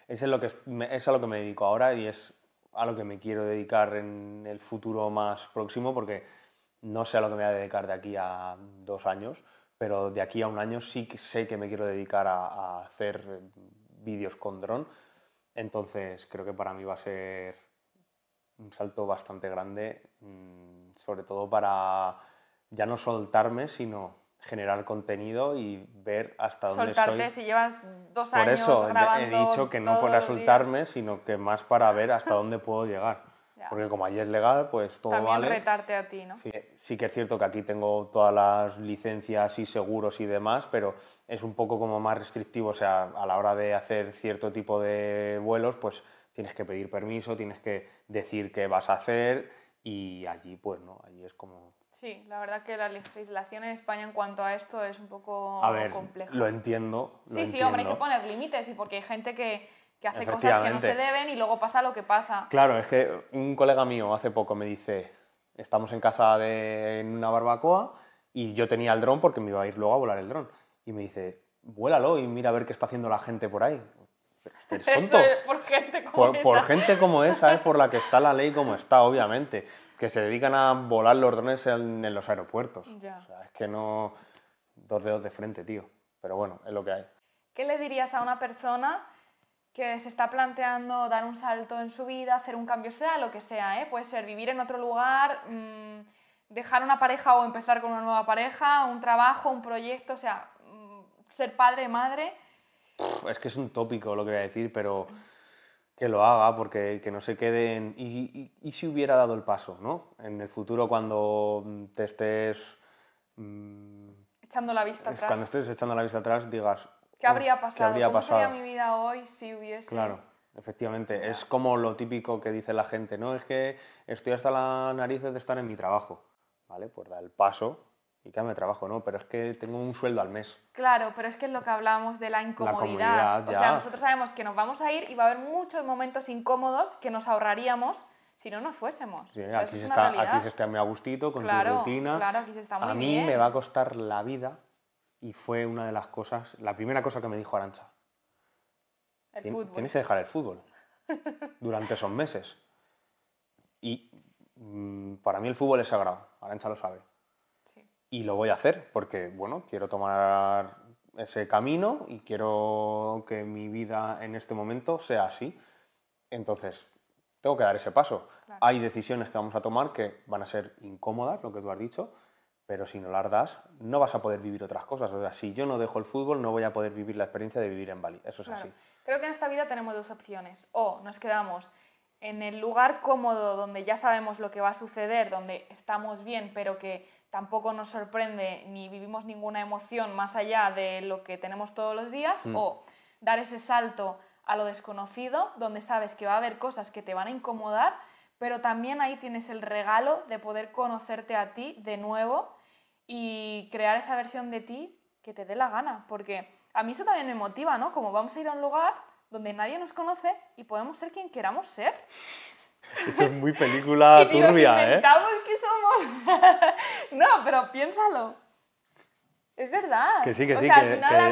es, lo que, es a lo que me dedico ahora y es a lo que me quiero dedicar en el futuro más próximo, porque no sé a lo que me voy a dedicar de aquí a dos años, pero de aquí a un año sí que sé que me quiero dedicar a, hacer eh, vídeos con dron. Entonces creo que para mí va a ser un salto bastante grande, mm, sobre todo para ya no soltarme, sino generar contenido y ver hasta dónde Soltarte si llevas dos por años Por eso he dicho que no para soltarme, sino que más para ver hasta dónde puedo llegar. Porque como allí es legal, pues todo También retarte a ti, ¿no? Sí, sí, que es cierto que aquí tengo todas las licencias y seguros y demás, pero es un poco como más restrictivo, o sea, a la hora de hacer cierto tipo de vuelos, pues tienes que pedir permiso, tienes que decir qué vas a hacer y allí pues no, allí es como... Sí, la verdad que la legislación en España en cuanto a esto es un poco a ver, Lo entiendo. Lo sí, entiendo. sí, hombre, hay que poner límites y porque hay gente que que hace cosas que no se deben y luego pasa lo que pasa. Claro, es que un colega mío hace poco me dice, estamos en casa de en una barbacoa y yo tenía el dron porque me iba a ir luego a volar el dron. Y me dice, vuélalo y mira a ver qué está haciendo la gente por ahí. tonto? por gente como esa. Por gente como esa es por la que está la ley como está, obviamente. Que se dedican a volar los drones en, los aeropuertos. O es que no... Dos dedos de frente, tío. Pero bueno, es lo que hay. ¿Qué le dirías a una persona que se está planteando dar un salto en su vida, hacer un cambio, sea lo que sea, ¿eh? puede ser vivir en otro lugar, mm, dejar una pareja o empezar con una nueva pareja, un trabajo, un proyecto, o sea, mm, ser padre, madre. Es que es un tópico lo que voy a decir, pero que lo haga porque que no se quede... y, y, si hubiera dado el paso, ¿no? En el futuro cuando mm, te estés echando la vista atrás, cuando estés echando la vista atrás digas ¿Qué habría pasado? ¿Qué habría ¿Cómo pasado? sería mi vida hoy si hubiese...? Claro, efectivamente. Es como lo típico que dice la gente, ¿no? Es que estoy hasta la nariz de estar en mi trabajo. Vale, pues da el paso y que de trabajo, ¿no? Pero es que tengo un sueldo al mes. Claro, pero es que es lo que hablábamos de la incomodidad. o sea, nosotros sabemos que nos vamos a ir y va a haber muchos momentos incómodos que nos ahorraríamos si no nos fuésemos. Sí, aquí, se está, aquí, está, a gustito, con claro, tu rutina. Claro, aquí se está muy A mí me va a costar la vida y fue una de las cosas, la primera cosa que me dijo Arancha. tienes que dejar el fútbol durante esos meses. Y mm, para mí el fútbol es sagrado, Arancha lo sabe. Y lo voy a hacer porque, bueno, quiero tomar ese camino y quiero que mi vida en este momento sea así. Entonces, tengo que dar ese paso. Hay decisiones que vamos a tomar que van a ser incómodas, lo que tú has dicho, pero si no las das, no vas a poder vivir otras cosas. O sea, si yo no dejo el fútbol, no voy a poder vivir la experiencia de vivir en Bali. Eso es así. Creo que en esta vida tenemos dos opciones. O nos quedamos en el lugar cómodo donde ya sabemos lo que va a suceder, donde estamos bien, pero que tampoco nos sorprende ni vivimos ninguna emoción más allá de lo que tenemos todos los días, mm. o dar ese salto a lo desconocido, donde sabes que va a haber cosas que te van a incomodar, pero también ahí tienes el regalo de poder conocerte a ti de nuevo y crear esa versión de ti que te dé la gana, porque a mí eso también me motiva, ¿no? Como vamos a ir a un lugar donde nadie nos conoce y podemos ser quien queramos ser. Eso es muy película turbia, ¿eh? que somos. no, pero piénsalo. Es verdad. Que sí, que sí. O sea,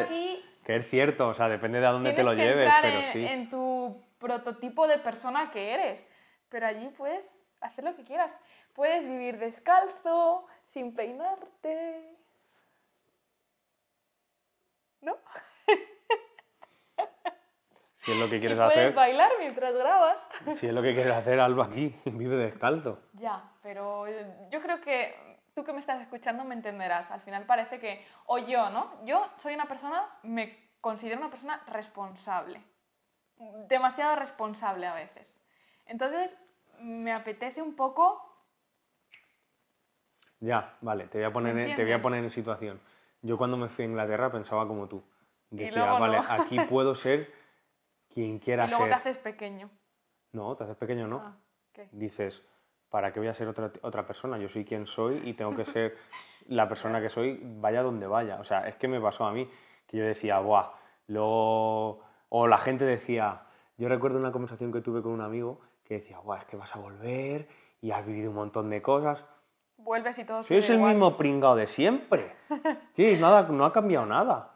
que, que, es cierto, o sea, depende de a dónde te lo lleves, pero sí. en tu prototipo de persona que eres. Pero allí puedes hacer lo que quieras. Puedes vivir descalzo, sin peinarte. ¿No? Si es lo que quieres y puedes hacer. bailar mientras grabas. Si es lo que quieres hacer, algo aquí, vive descalzo. Ya, pero yo creo que tú que me estás escuchando me entenderás. Al final parece que, o yo, ¿no? Yo soy una persona, me considero una persona responsable. Demasiado responsable a veces. Entonces, me apetece un poco ya, vale, te voy a poner, en, te voy a poner en situación. Yo cuando me fui a Inglaterra pensaba como tú. Decía, vale, aquí puedo ser quien quiera ser. y luego te haces pequeño. No, te haces pequeño no. Ah, Dices, ¿para qué voy a ser otra, persona? Yo soy quien soy y tengo que ser la persona que soy, vaya donde vaya. O sea, es que me pasó a mí que yo decía, ¡buah! Luego... O la gente decía, yo recuerdo una conversación que tuve con un amigo que decía, Es que vas a volver y has vivido un montón de cosas vuelves y todo Sí, es el mismo pringao de siempre. Sí, nada, no ha cambiado nada.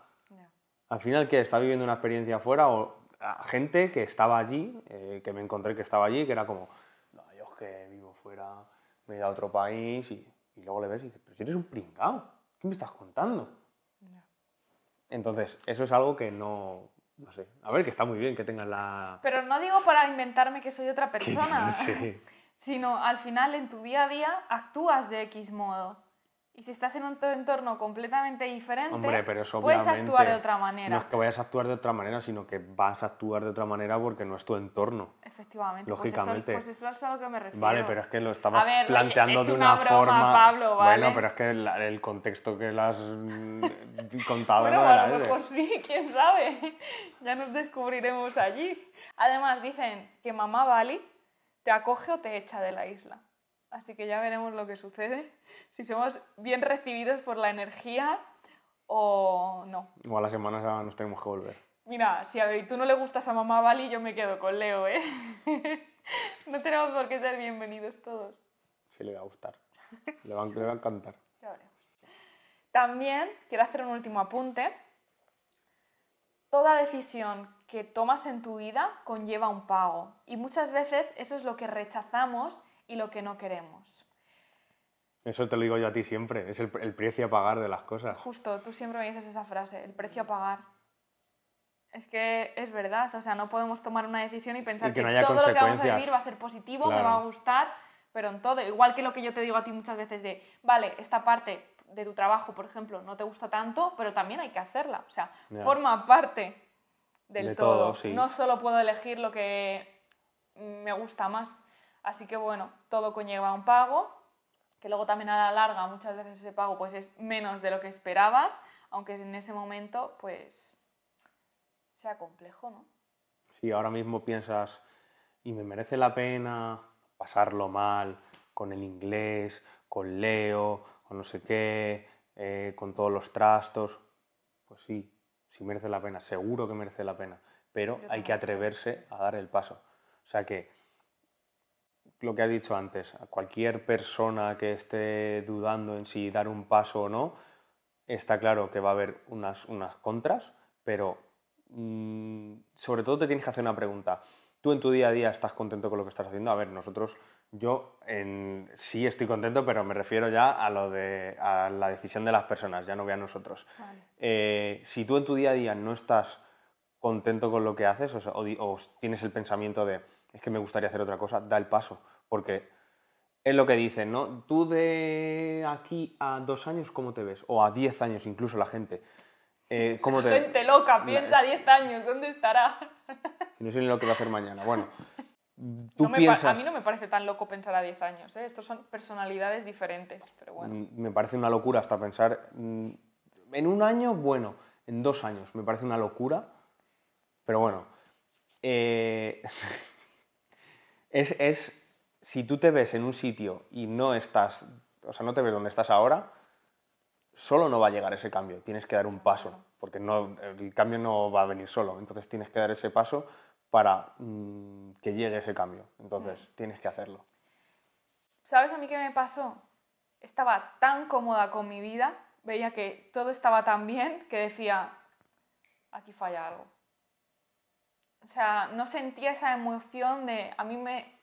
Al final, que está viviendo una experiencia afuera o gente que estaba allí, eh, que me encontré que estaba allí, que era como, Dios, que vivo fuera, me he ido a otro país y, luego le ves y dices, pero si eres un pringao? ¿qué me estás contando? Entonces, eso es algo que no, no sé. A ver, que está muy bien que tengas la... Pero no digo para inventarme que soy otra persona. sí sino al final en tu día a día actúas de X modo. Y si estás en un entorno completamente diferente, pero eso puedes actuar de otra manera. No es que vayas a actuar de otra manera, sino que vas a actuar de otra manera porque no es tu entorno. Efectivamente. Pues Lógicamente. Pues eso, es a lo que me refiero. Vale, pero es que lo estabas planteando de una, forma. Bueno, pero es que el, contexto que las has mm, contado bueno, no a lo mejor sí, quién sabe. ya nos descubriremos allí. Además, dicen que mamá Bali te acoge o te echa de la isla. Así que ya veremos lo que sucede, si somos bien recibidos por la energía o no. O a la semana nos tenemos que volver. Mira, si a tú no le gustas a mamá Bali, yo me quedo con Leo, ¿eh? no tenemos por qué ser bienvenidos todos. Sí, le va a gustar. Le va, a encantar. También quiero hacer un último apunte. Toda decisión que tomas en tu vida conlleva un pago. Y muchas veces eso es lo que rechazamos y lo que no queremos. Eso te lo digo yo a ti siempre, es el, precio a pagar de las cosas. Justo, tú siempre me dices esa frase, el precio a pagar. Es que es verdad, o sea, no podemos tomar una decisión y pensar que, todo lo que vamos a vivir va a ser positivo, me va a gustar, pero en todo, igual que lo que yo te digo a ti muchas veces de, vale, esta parte de tu trabajo, por ejemplo, no te gusta tanto, pero también hay que hacerla, o sea, forma parte del todo. sí. No solo puedo elegir lo que me gusta más. Así que bueno, todo conlleva un pago, que luego también a la larga muchas veces ese pago pues es menos de lo que esperabas, aunque en ese momento pues sea complejo, ¿no? sí ahora mismo piensas, y me merece la pena pasarlo mal con el inglés, con Leo, con no sé qué, eh, con todos los trastos, pues sí, si merece la pena, seguro que merece la pena, pero hay que atreverse a dar el paso. O sea que, lo que ha dicho antes, a cualquier persona que esté dudando en si dar un paso o no, está claro que va a haber unas, unas contras, pero mm, sobre todo te tienes que hacer una pregunta. ¿Tú en tu día a día estás contento con lo que estás haciendo? A ver, nosotros yo en, sí estoy contento, pero me refiero ya a, lo de, a la decisión de las personas, ya no voy a nosotros. Eh, si tú en tu día a día no estás contento con lo que haces o, tienes el pensamiento de es que me gustaría hacer otra cosa, da el paso, porque es lo que dicen, ¿no? Tú de aquí a dos años, ¿cómo te ves? O a diez años incluso la gente. Eh, ¿cómo te... Gente loca, piensa diez años, ¿dónde estará? No sé ni lo que va a hacer mañana. Bueno, A mí no me parece tan loco pensar a 10 años, ¿eh? estos son personalidades diferentes, pero bueno. Mm, me parece una locura hasta pensar mm, en un año, bueno, en dos años, me parece una locura, pero bueno. Eh, es, es, si tú te ves en un sitio y no estás, o sea, no te ves donde estás ahora, solo no va a llegar ese cambio, tienes que dar un paso, porque no, el cambio no va a venir solo, entonces tienes que dar ese paso para mm, que llegue ese cambio. Entonces, tienes que hacerlo. ¿Sabes a mí qué me pasó? Estaba tan cómoda con mi vida, veía que todo estaba tan bien, que decía, aquí falla algo. O sea, no sentía esa emoción de, a mí me,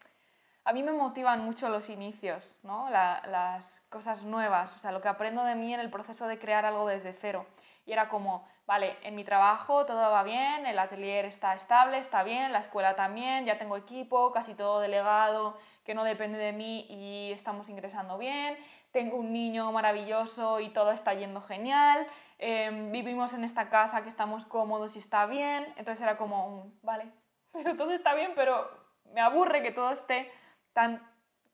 a mí me motivan mucho los inicios, ¿no? las cosas nuevas, o sea, lo que aprendo de mí en el proceso de crear algo desde cero. Y era como, vale, en mi trabajo todo va bien, el atelier está estable, está bien, la escuela también, ya tengo equipo, casi todo delegado que no depende de mí y estamos ingresando bien, tengo un niño maravilloso y todo está yendo genial, em, vivimos en esta casa que estamos cómodos y está bien, entonces era como un, vale, pero todo está bien, pero me aburre que todo esté tan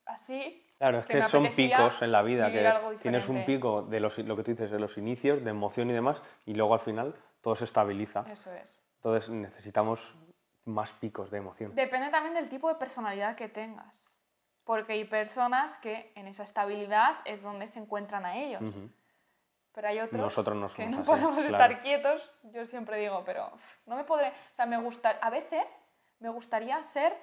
así Claro, es que, son picos en la vida, que tienes un pico de lo que tú dices, de los inicios, de emoción y demás, y luego al final todo se estabiliza. Eso es. Entonces necesitamos más picos de emoción. Depende también del tipo de personalidad que tengas, porque hay personas que en esa estabilidad es donde se encuentran a ellos. Pero hay otros Nosotros que no podemos estar quietos. Yo siempre digo, pero no me podré... O sea, me gusta... A veces me gustaría ser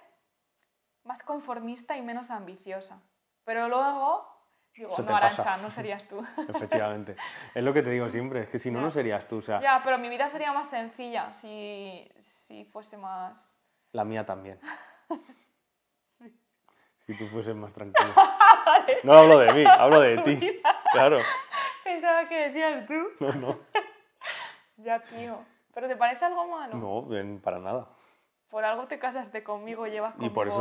más conformista y menos ambiciosa. Pero luego digo, no, no serías tú. Efectivamente. Es lo que te digo siempre, es que si no, no serías tú. O sea... Ya, pero mi vida sería más sencilla si, si fuese más... La mía también. Si tú fueses más tranquilo. No hablo de mí, hablo de ti. Claro. Pensaba que decías tú. No, no. ya, tío. ¿Pero te parece algo malo? No, para nada. Por algo te casaste conmigo, llevas conmigo y por eso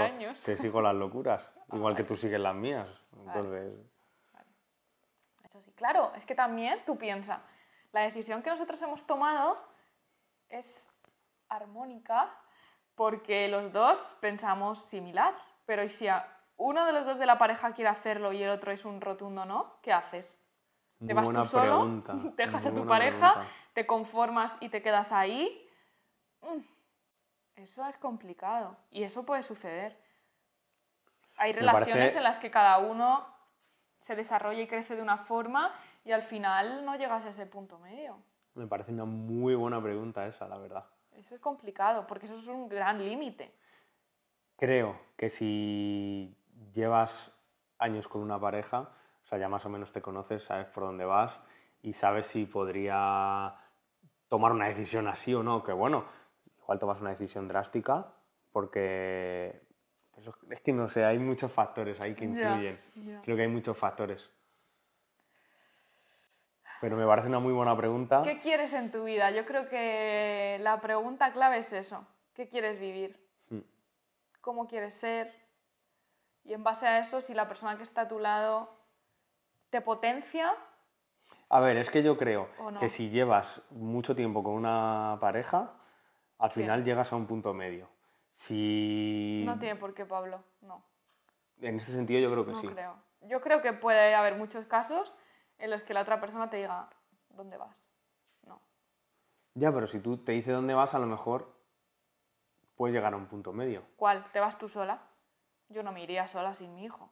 años. Te sigo las locuras. Igual que tú sigues las mías. Entonces... Sí. Claro, es que también tú piensas, la decisión que nosotros hemos tomado es armónica porque los dos pensamos similar, pero si uno de los dos de la pareja quiere hacerlo y el otro es un rotundo no, ¿qué haces? ¿Te vas tú solo? te ¿Dejas a tu pareja? ¿Te conformas y te quedas ahí? Mm. Eso es complicado y eso puede suceder hay relaciones en las que cada uno se desarrolla y crece de una forma y al final no llegas a ese punto medio. Me parece una muy buena pregunta esa, la verdad. Eso es complicado, porque eso es un gran límite. Creo que si llevas años con una pareja, o sea, ya más o menos te conoces, sabes por dónde vas y sabes si podría tomar una decisión así o no, que bueno, igual tomas una decisión drástica porque es que no sé, hay muchos factores ahí que influyen. Creo que hay muchos factores. Pero me parece una muy buena pregunta. ¿Qué quieres en tu vida? Yo creo que la pregunta clave es eso. ¿Qué quieres vivir? Hmm. ¿Cómo quieres ser? Y en base a eso, si la persona que está a tu lado te potencia. A ver, es que yo creo que si llevas mucho tiempo con una pareja, al final llegas a un punto medio. Si... No tiene por qué, Pablo, no. En ese sentido yo creo que no sí. Creo. Yo creo que puede haber muchos casos en los que la otra persona te diga, ¿dónde vas? No. Ya, pero si tú te dice dónde vas, a lo mejor puedes llegar a un punto medio. ¿Cuál? ¿Te vas tú sola? Yo no me iría sola sin mi hijo.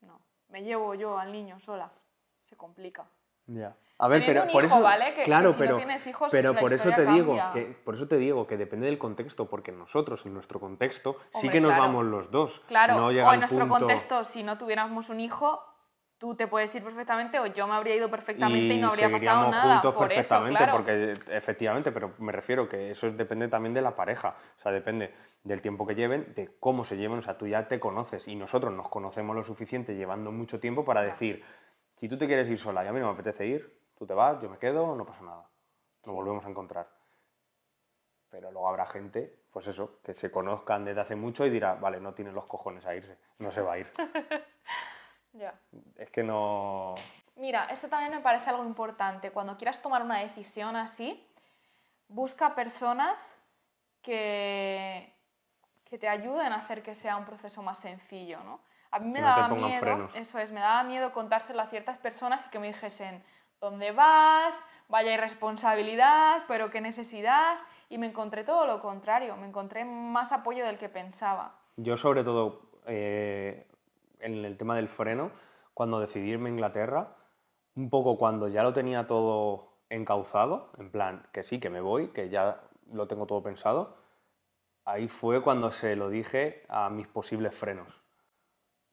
No. Me llevo yo al niño sola. Se complica. A ver, pero por eso, claro, pero, pero por eso te digo, que, por eso te digo que depende del contexto, porque nosotros en nuestro contexto sí que nos vamos los dos. Claro. o en nuestro contexto, si no tuviéramos un hijo, tú te puedes ir perfectamente o yo me habría ido perfectamente y, no habría pasado nada. juntos perfectamente, porque efectivamente, pero me refiero que eso depende también de la pareja, o sea, depende del tiempo que lleven, de cómo se lleven, o sea, tú ya te conoces y nosotros nos conocemos lo suficiente llevando mucho tiempo para decir, si tú te quieres ir sola y a mí no me apetece ir, tú te vas, yo me quedo, no pasa nada. Nos volvemos a encontrar. Pero luego habrá gente, pues eso, que se conozcan desde hace mucho y dirá, vale, no tiene los cojones a irse, no se va a ir. ya. Es que no... Mira, esto también me parece algo importante. Cuando quieras tomar una decisión así, busca personas que, que te ayuden a hacer que sea un proceso más sencillo, ¿no? A mí me daba miedo, eso es, me daba miedo contárselo a ciertas personas y que me dijesen, ¿dónde vas? Vaya irresponsabilidad, pero qué necesidad. Y me encontré todo lo contrario, me encontré más apoyo del que pensaba. Yo sobre todo eh, en el tema del freno, cuando decidí irme a Inglaterra, un poco cuando ya lo tenía todo encauzado, en plan, que sí, que me voy, que ya lo tengo todo pensado, ahí fue cuando se lo dije a mis posibles frenos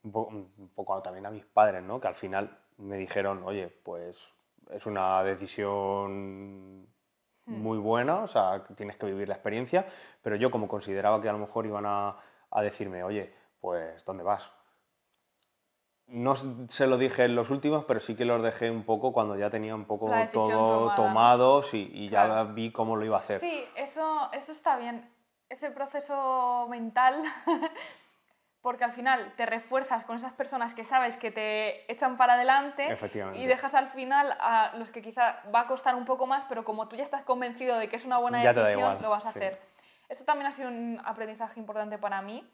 un poco, también a mis padres, ¿no? Que al final me dijeron, oye, pues es una decisión hmm. muy buena, o sea, tienes que vivir la experiencia, pero yo como consideraba que a lo mejor iban a, decirme, oye, pues ¿dónde vas? No se lo dije en los últimos, pero sí que los dejé un poco cuando ya tenía un poco todo tomado y, ya vi cómo lo iba a hacer. Sí, eso, eso está bien. Ese proceso mental porque al final te refuerzas con esas personas que sabes que te echan para adelante y dejas al final a los que quizá va a costar un poco más, pero como tú ya estás convencido de que es una buena decisión, lo vas a hacer. Esto también ha sido un aprendizaje importante para mí,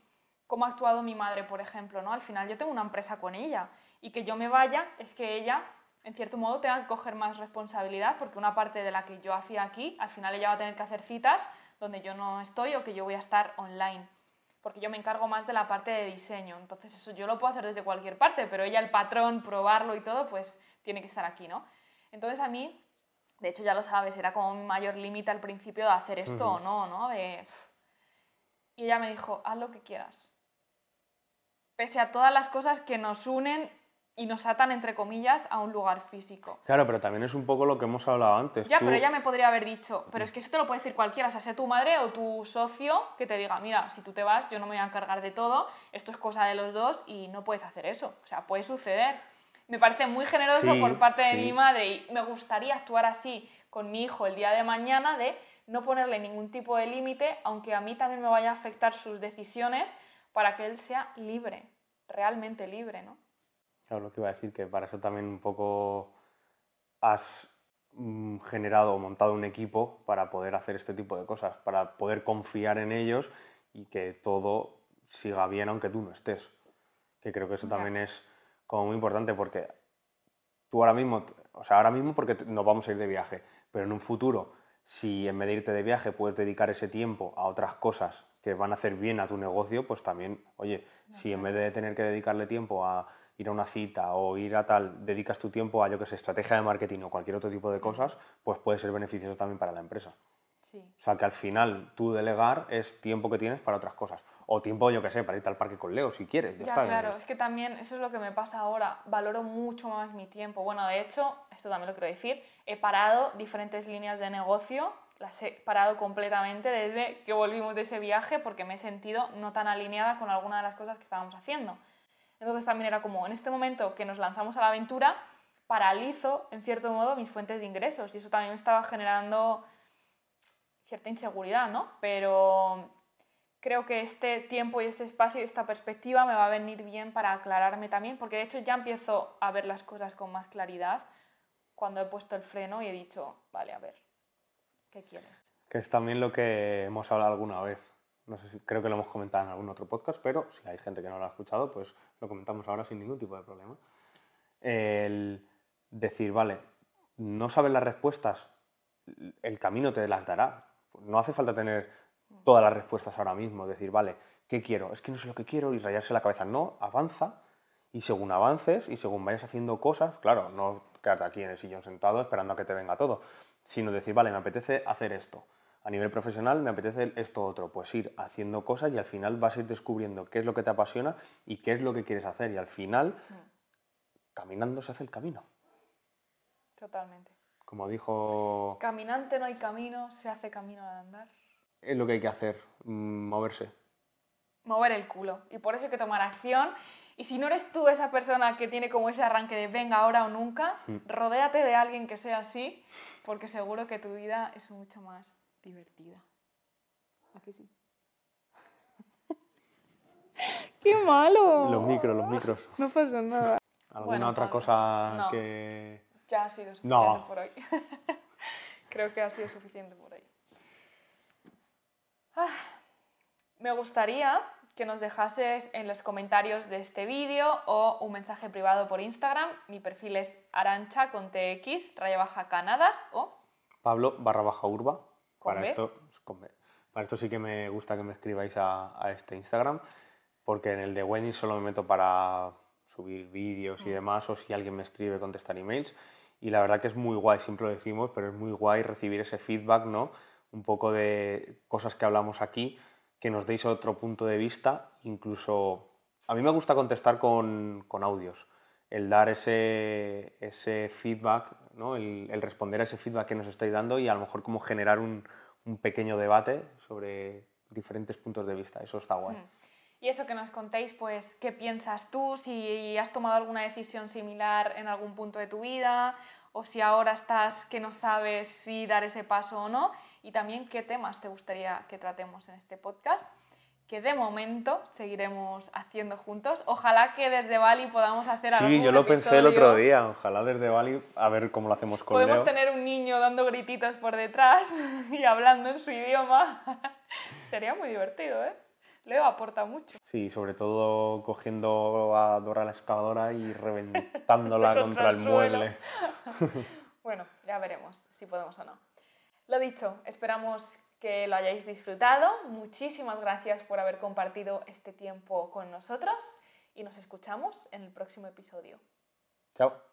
cómo ha actuado mi madre, por ejemplo, ¿no? Al final yo tengo una empresa con ella y que yo me vaya es que ella, en cierto modo, tenga que coger más responsabilidad porque una parte de la que yo hacía aquí, al final ella va a tener que hacer citas donde yo no estoy o que yo voy a estar online porque yo me encargo más de la parte de diseño. Entonces eso yo lo puedo hacer desde cualquier parte, pero ella el patrón, probarlo y todo, pues tiene que estar aquí, ¿no? Entonces a mí, de hecho ya lo sabes, era como mi mayor límite al principio de hacer esto o no, ¿no? y ella me dijo, haz lo que quieras. Pese a todas las cosas que nos unen y nos atan, entre comillas, a un lugar físico. Claro, pero también es un poco lo que hemos hablado antes. Ya, pero ella me podría haber dicho, pero es que eso te lo puede decir cualquiera, o sea, sea tu madre o tu socio que te diga, mira, si tú te vas, yo no me voy a encargar de todo, esto es cosa de los dos y no puedes hacer eso. O sea, puede suceder. Me parece muy generoso por parte de mi madre y me gustaría actuar así con mi hijo el día de mañana de no ponerle ningún tipo de límite, aunque a mí también me vaya a afectar sus decisiones para que él sea libre, realmente libre, ¿no? Claro, lo que iba a decir, que para eso también un poco has mm, generado o montado un equipo para poder hacer este tipo de cosas, para poder confiar en ellos y que todo siga bien aunque tú no estés. Que creo que eso también es como muy importante porque tú ahora mismo, o sea, ahora mismo porque nos vamos a ir de viaje, pero en un futuro, si en vez de irte de viaje puedes dedicar ese tiempo a otras cosas que van a hacer bien a tu negocio, pues también, oye, si en vez de tener que dedicarle tiempo a ir a una cita o ir a tal, dedicas tu tiempo a, yo que sé, estrategia de marketing o cualquier otro tipo de mm. cosas, pues puede ser beneficioso también para la empresa. Sí. O sea, que al final tú delegar es tiempo que tienes para otras cosas. O tiempo, yo que sé, para irte al parque con Leo si quieres. Ya, claro, es que también eso es lo que me pasa ahora. Valoro mucho más mi tiempo. Bueno, de hecho, esto también lo quiero decir, he parado diferentes líneas de negocio las he parado completamente desde que volvimos de ese viaje porque me he sentido no tan alineada con alguna de las cosas que estábamos haciendo. Entonces también era como, en este momento que nos lanzamos a la aventura, paralizo, en cierto modo, mis fuentes de ingresos. Y eso también me estaba generando cierta inseguridad, ¿no? Pero creo que este tiempo y este espacio y esta perspectiva me va a venir bien para aclararme también, porque de hecho ya empiezo a ver las cosas con más claridad cuando he puesto el freno y he dicho, vale, a ver, ¿qué quieres? Que es también lo que hemos hablado alguna vez no sé si creo que lo hemos comentado en algún otro podcast, pero si hay gente que no lo ha escuchado, pues lo comentamos ahora sin ningún tipo de problema. El decir, vale, no sabes las respuestas, el camino te las dará. No hace falta tener todas las respuestas ahora mismo, decir, vale, ¿qué quiero? Es que no sé lo que quiero y rayarse la cabeza. No, avanza y según avances y según vayas haciendo cosas, claro, no quedarte aquí en el sillón sentado esperando a que te venga todo, sino decir, vale, me apetece hacer esto a nivel profesional me apetece esto otro, pues ir haciendo cosas y al final vas a ir descubriendo qué es lo que te apasiona y qué es lo que quieres hacer y al final mm. caminando se hace el camino. Totalmente. Como dijo... Caminante no hay camino, se hace camino al andar. Es lo que hay que hacer, mm, moverse. Mover el culo. Y por eso hay que tomar acción. Y si no eres tú esa persona que tiene como ese arranque de venga ahora o nunca, mm. rodéate de alguien que sea así, porque seguro que tu vida es mucho más divertida. ¿A sí? ¡Qué malo! Los micros, los micros. No pasa nada. ¿Alguna otra cosa que...? Ya ha sido suficiente por hoy. Creo que ha sido suficiente por hoy. Ah, me gustaría que nos dejases en los comentarios de este vídeo o un mensaje privado por Instagram. Mi perfil es arancha con tx, raya baja canadas o... Pablo barra baja urba para esto pues, Para esto sí que me gusta que me escribáis a, a este Instagram, porque en el de Wendy solo me meto para subir vídeos y mm. demás, o si alguien me escribe, contestar emails. Y la verdad que es muy guay, siempre lo decimos, pero es muy guay recibir ese feedback, ¿no? Un poco de cosas que hablamos aquí, que nos deis otro punto de vista, incluso... A mí me gusta contestar con, con audios, el dar ese, ese feedback el, responder a ese feedback que nos estáis dando y a lo mejor como generar un, pequeño debate sobre diferentes puntos de vista. Eso está guay. Hmm. Y eso que nos contéis, pues, qué piensas tú, si has tomado alguna decisión similar en algún punto de tu vida o si ahora estás que no sabes si dar ese paso o no y también qué temas te gustaría que tratemos en este podcast que de momento seguiremos haciendo juntos. Ojalá que desde Bali podamos hacer algo. Sí, yo lo pensé el otro día. Ojalá desde Bali, a ver cómo lo hacemos con Podemos tener un niño dando grititos por detrás y hablando en su idioma. Sería muy divertido, ¿eh? Leo aporta mucho. Sí, sobre todo cogiendo a Dora la excavadora y reventándola contra, el mueble. bueno, ya veremos si podemos o no. Lo dicho, esperamos que lo hayáis disfrutado. Muchísimas gracias por haber compartido este tiempo con nosotros y nos escuchamos en el próximo episodio. Chao.